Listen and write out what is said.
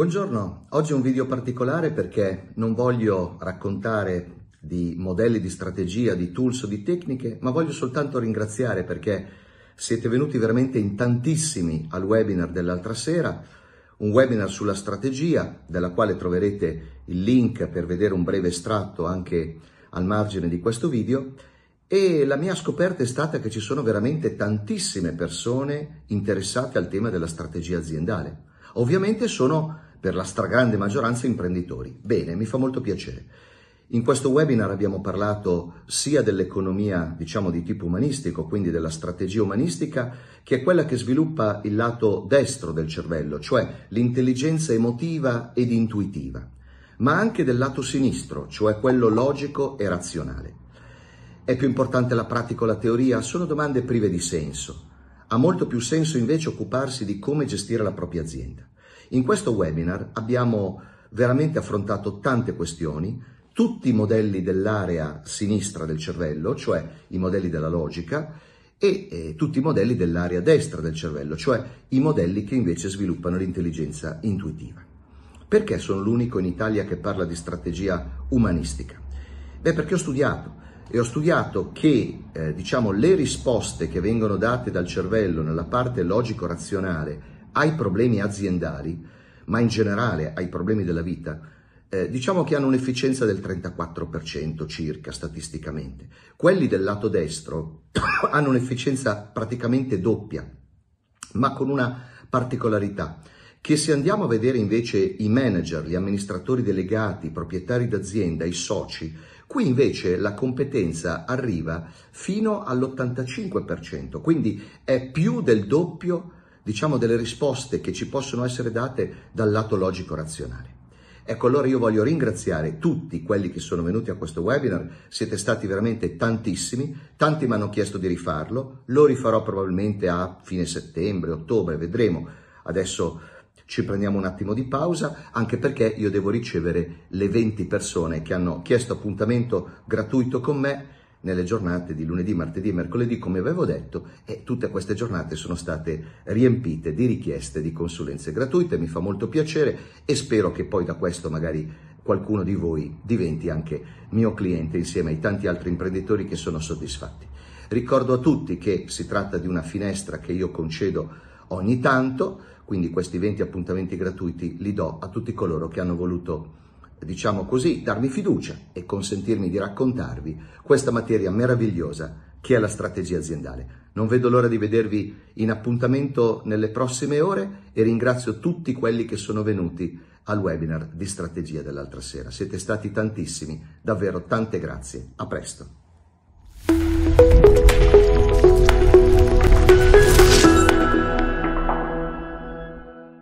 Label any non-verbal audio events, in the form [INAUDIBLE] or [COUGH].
Buongiorno, oggi è un video particolare perché non voglio raccontare di modelli di strategia, di tools o di tecniche, ma voglio soltanto ringraziare perché siete venuti veramente in tantissimi al webinar dell'altra sera, un webinar sulla strategia, della quale troverete il link per vedere un breve estratto anche al margine di questo video, e la mia scoperta è stata che ci sono veramente tantissime persone interessate al tema della strategia aziendale. Ovviamente sono per la stragrande maggioranza imprenditori. Bene, mi fa molto piacere. In questo webinar abbiamo parlato sia dell'economia, diciamo, di tipo umanistico, quindi della strategia umanistica, che è quella che sviluppa il lato destro del cervello, cioè l'intelligenza emotiva ed intuitiva, ma anche del lato sinistro, cioè quello logico e razionale. È più importante la pratica o la teoria? Sono domande prive di senso. Ha molto più senso invece occuparsi di come gestire la propria azienda. In questo webinar abbiamo veramente affrontato tante questioni, tutti i modelli dell'area sinistra del cervello, cioè i modelli della logica, e eh, tutti i modelli dell'area destra del cervello, cioè i modelli che invece sviluppano l'intelligenza intuitiva. Perché sono l'unico in Italia che parla di strategia umanistica? Beh, perché ho studiato e ho studiato che eh, diciamo, le risposte che vengono date dal cervello nella parte logico-razionale ai problemi aziendali, ma in generale ai problemi della vita, eh, diciamo che hanno un'efficienza del 34% circa statisticamente. Quelli del lato destro [COUGHS] hanno un'efficienza praticamente doppia, ma con una particolarità che se andiamo a vedere invece i manager, gli amministratori delegati, i proprietari d'azienda, i soci, qui invece la competenza arriva fino all'85%, quindi è più del doppio diciamo, delle risposte che ci possono essere date dal lato logico-razionale. Ecco, allora io voglio ringraziare tutti quelli che sono venuti a questo webinar, siete stati veramente tantissimi, tanti mi hanno chiesto di rifarlo, lo rifarò probabilmente a fine settembre, ottobre, vedremo. Adesso ci prendiamo un attimo di pausa, anche perché io devo ricevere le 20 persone che hanno chiesto appuntamento gratuito con me nelle giornate di lunedì, martedì e mercoledì, come avevo detto, e tutte queste giornate sono state riempite di richieste di consulenze gratuite, mi fa molto piacere e spero che poi da questo magari qualcuno di voi diventi anche mio cliente insieme ai tanti altri imprenditori che sono soddisfatti. Ricordo a tutti che si tratta di una finestra che io concedo ogni tanto, quindi questi 20 appuntamenti gratuiti li do a tutti coloro che hanno voluto diciamo così, darmi fiducia e consentirmi di raccontarvi questa materia meravigliosa che è la strategia aziendale. Non vedo l'ora di vedervi in appuntamento nelle prossime ore e ringrazio tutti quelli che sono venuti al webinar di strategia dell'altra sera. Siete stati tantissimi, davvero tante grazie. A presto.